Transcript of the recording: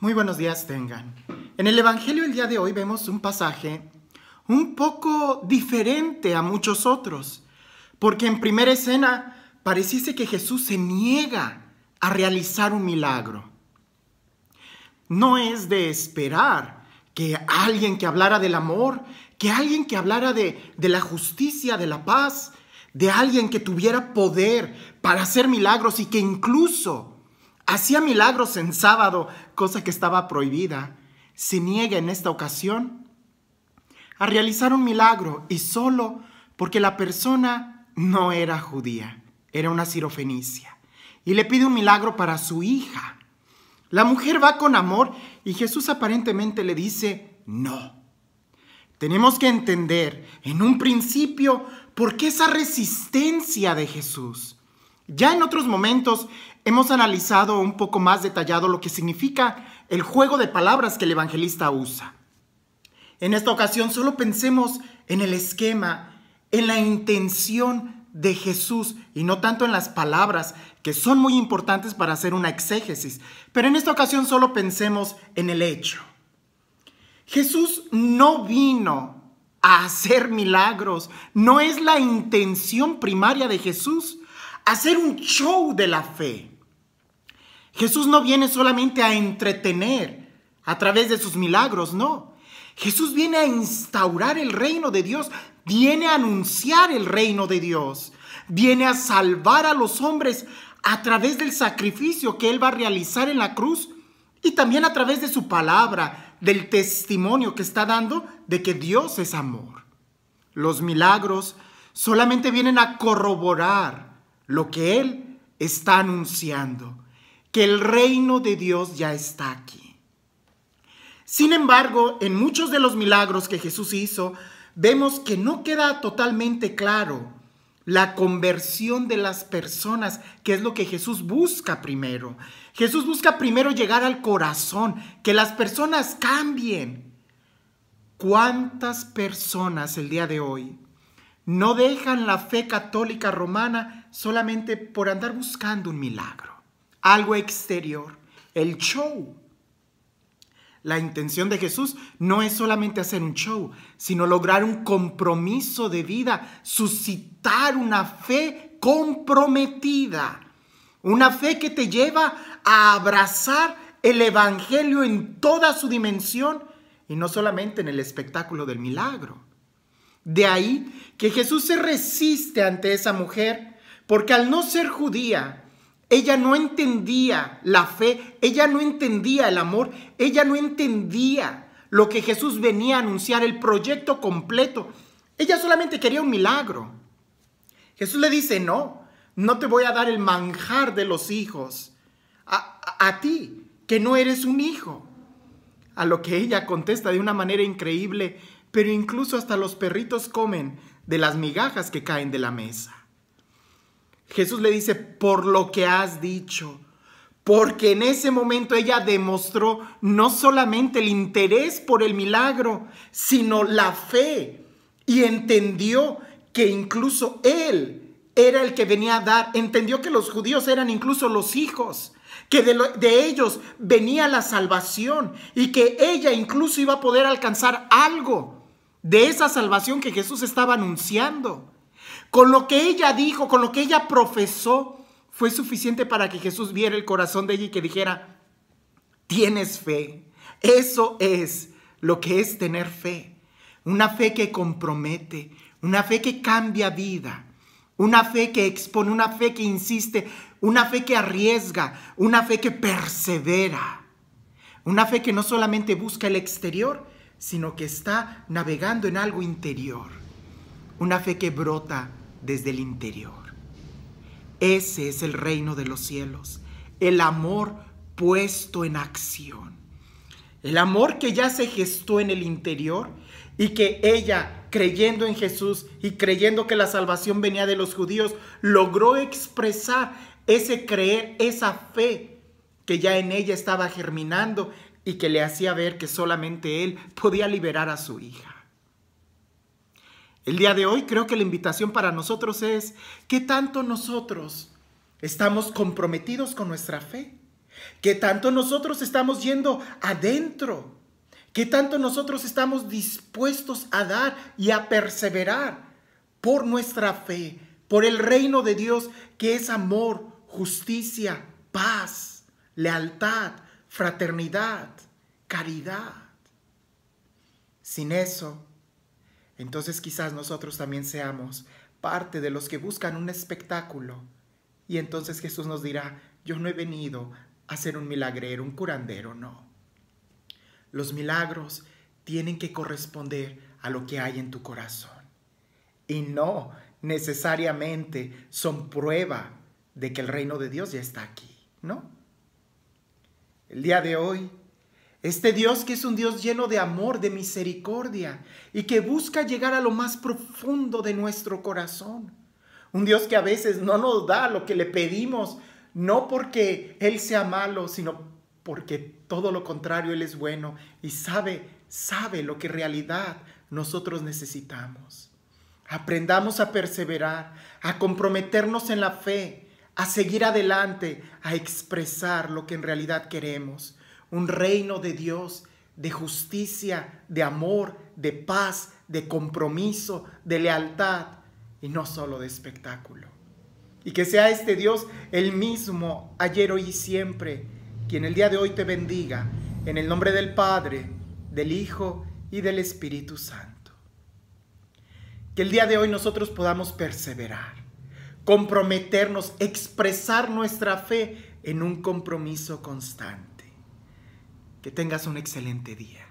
Muy buenos días tengan. En el Evangelio el día de hoy vemos un pasaje un poco diferente a muchos otros, porque en primera escena pareciese que Jesús se niega a realizar un milagro. No es de esperar que alguien que hablara del amor, que alguien que hablara de, de la justicia, de la paz, de alguien que tuviera poder para hacer milagros y que incluso Hacía milagros en sábado, cosa que estaba prohibida. Se niega en esta ocasión a realizar un milagro y solo porque la persona no era judía, era una sirofenicia. Y le pide un milagro para su hija. La mujer va con amor y Jesús aparentemente le dice, no. Tenemos que entender en un principio por qué esa resistencia de Jesús. Ya en otros momentos hemos analizado un poco más detallado lo que significa el juego de palabras que el evangelista usa. En esta ocasión solo pensemos en el esquema, en la intención de Jesús y no tanto en las palabras que son muy importantes para hacer una exégesis. Pero en esta ocasión solo pensemos en el hecho. Jesús no vino a hacer milagros, no es la intención primaria de Jesús hacer un show de la fe. Jesús no viene solamente a entretener a través de sus milagros, no. Jesús viene a instaurar el reino de Dios, viene a anunciar el reino de Dios, viene a salvar a los hombres a través del sacrificio que Él va a realizar en la cruz y también a través de su palabra, del testimonio que está dando de que Dios es amor. Los milagros solamente vienen a corroborar lo que Él está anunciando, que el reino de Dios ya está aquí. Sin embargo, en muchos de los milagros que Jesús hizo, vemos que no queda totalmente claro la conversión de las personas, que es lo que Jesús busca primero. Jesús busca primero llegar al corazón, que las personas cambien. ¿Cuántas personas el día de hoy no dejan la fe católica romana solamente por andar buscando un milagro, algo exterior, el show. La intención de Jesús no es solamente hacer un show, sino lograr un compromiso de vida, suscitar una fe comprometida, una fe que te lleva a abrazar el Evangelio en toda su dimensión y no solamente en el espectáculo del milagro. De ahí que Jesús se resiste ante esa mujer, porque al no ser judía, ella no entendía la fe, ella no entendía el amor, ella no entendía lo que Jesús venía a anunciar, el proyecto completo. Ella solamente quería un milagro. Jesús le dice, no, no te voy a dar el manjar de los hijos, a, ti, que no eres un hijo. A lo que ella contesta de una manera increíble, pero incluso hasta los perritos comen de las migajas que caen de la mesa. Jesús le dice, por lo que has dicho, porque en ese momento ella demostró no solamente el interés por el milagro, sino la fe y entendió que incluso él era el que venía a dar, entendió que los judíos eran incluso los hijos, que de, ellos venía la salvación y que ella incluso iba a poder alcanzar algo de esa salvación que Jesús estaba anunciando. Con lo que ella dijo, con lo que ella profesó, fue suficiente para que Jesús viera el corazón de ella y que dijera, tienes fe. Eso es lo que es tener fe. Una fe que compromete, una fe que cambia vida, una fe que expone, una fe que insiste, una fe que arriesga, una fe que persevera, una fe que no solamente busca el exterior, sino que está navegando en algo interior, una fe que brota desde el interior. Ese es el reino de los cielos, el amor puesto en acción, el amor que ya se gestó en el interior y que ella, creyendo en Jesús y creyendo que la salvación venía de los judíos, logró expresar ese creer, esa fe que ya en ella estaba germinando y que le hacía ver que solamente él podía liberar a su hija. El día de hoy creo que la invitación para nosotros es, ¿qué tanto nosotros estamos comprometidos con nuestra fe? ¿Qué tanto nosotros estamos yendo adentro? ¿Qué tanto nosotros estamos dispuestos a dar y a perseverar por nuestra fe, por el reino de Dios que es amor, justicia, paz, lealtad, fraternidad, caridad. Sin eso, entonces quizás nosotros también seamos parte de los que buscan un espectáculo. Y entonces Jesús nos dirá, yo no he venido a ser un milagrero, un curandero, no. Los milagros tienen que corresponder a lo que hay en tu corazón. Y no necesariamente son prueba de que el reino de Dios ya está aquí, ¿no? el día de hoy. Este Dios que es un Dios lleno de amor, de misericordia y que busca llegar a lo más profundo de nuestro corazón. Un Dios que a veces no nos da lo que le pedimos, no porque Él sea malo, sino porque todo lo contrario, Él es bueno y sabe, sabe lo que en realidad nosotros necesitamos. Aprendamos a perseverar, a comprometernos en la fe, a seguir adelante, a expresar lo que en realidad queremos. Un reino de Dios, de justicia, de amor, de paz, de compromiso, de lealtad y no solo de espectáculo. Y que sea este Dios el mismo ayer, hoy y siempre, quien el día de hoy te bendiga, en el nombre del Padre, del Hijo y del Espíritu Santo. Que el día de hoy nosotros podamos perseverar comprometernos, expresar nuestra fe en un compromiso constante. Que tengas un excelente día.